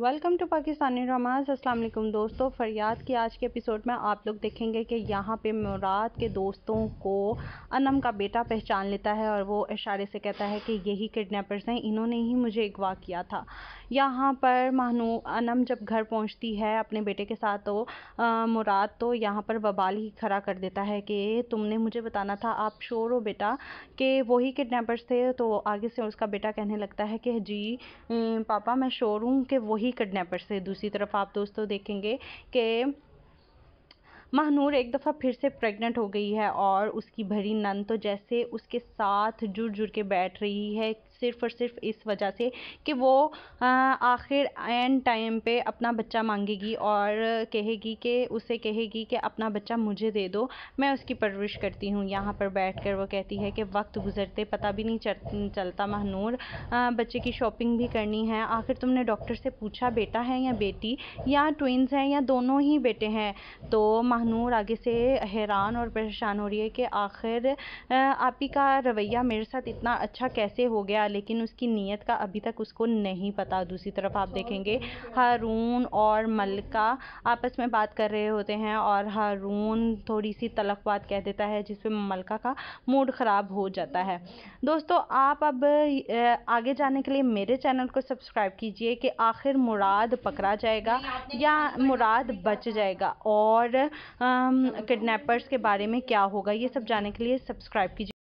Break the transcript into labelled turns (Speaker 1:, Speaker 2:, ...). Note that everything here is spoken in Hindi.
Speaker 1: वेलकम टू पाकिस्तानी ड्रामाज अस्सलाम वालेकुम दोस्तों फरियाद की आज के एपिसोड में आप लोग देखेंगे कि यहाँ पे मुराद के दोस्तों को अनम का बेटा पहचान लेता है और वो इशारे से कहता है कि यही किडनैपर्स हैं इन्होंने ही मुझे अगवा किया था यहाँ पर महनू अनम जब घर पहुँचती है अपने बेटे के साथ तो आ, मुराद तो यहाँ पर बबाल ही खड़ा कर देता है कि तुमने मुझे बताना था आप शोर हो बेटा कि वही किडनेपर्स थे तो आगे से उसका बेटा कहने लगता है कि जी पापा मैं शोर हूँ कि वही ही किडनैपर से दूसरी तरफ आप दोस्तों देखेंगे कि महनूर एक दफ़ा फिर से प्रेग्नेंट हो गई है और उसकी भरी नन तो जैसे उसके साथ जुड़ जुड़ के बैठ रही है सिर्फ और सिर्फ इस वजह से कि वो आखिर एंड टाइम पे अपना बच्चा मांगेगी और कहेगी कि उसे कहेगी कि अपना बच्चा मुझे दे दो मैं उसकी परवरिश करती हूँ यहाँ पर बैठ कर वो कहती है कि वक्त गुजरते पता भी नहीं चल चलता महनूर बच्चे की शॉपिंग भी करनी है आखिर तुमने डॉक्टर से पूछा बेटा है या बेटी या ट्विंस हैं या दोनों ही बेटे हैं तो महनूर आगे से हैरान और परेशान हो रही है कि आखिर आप ही का रवैया मेरे साथ इतना अच्छा कैसे हो गया था लेकिन उसकी नीयत का अभी तक उसको नहीं पता दूसरी तरफ आप अच्छा। देखेंगे हारून और मलका आपस में बात कर रहे होते हैं और हारून थोड़ी सी तलक बात कह देता है जिसपे मलका का मूड ख़राब हो जाता है दोस्तों आप अब आगे जाने के लिए मेरे चैनल को सब्सक्राइब कीजिए कि आखिर मुराद पकड़ा जाएगा या मुराद बच जाएगा और किडनेपर्स के बारे में क्या होगा ये सब जाने के लिए सब्सक्राइब कीजिए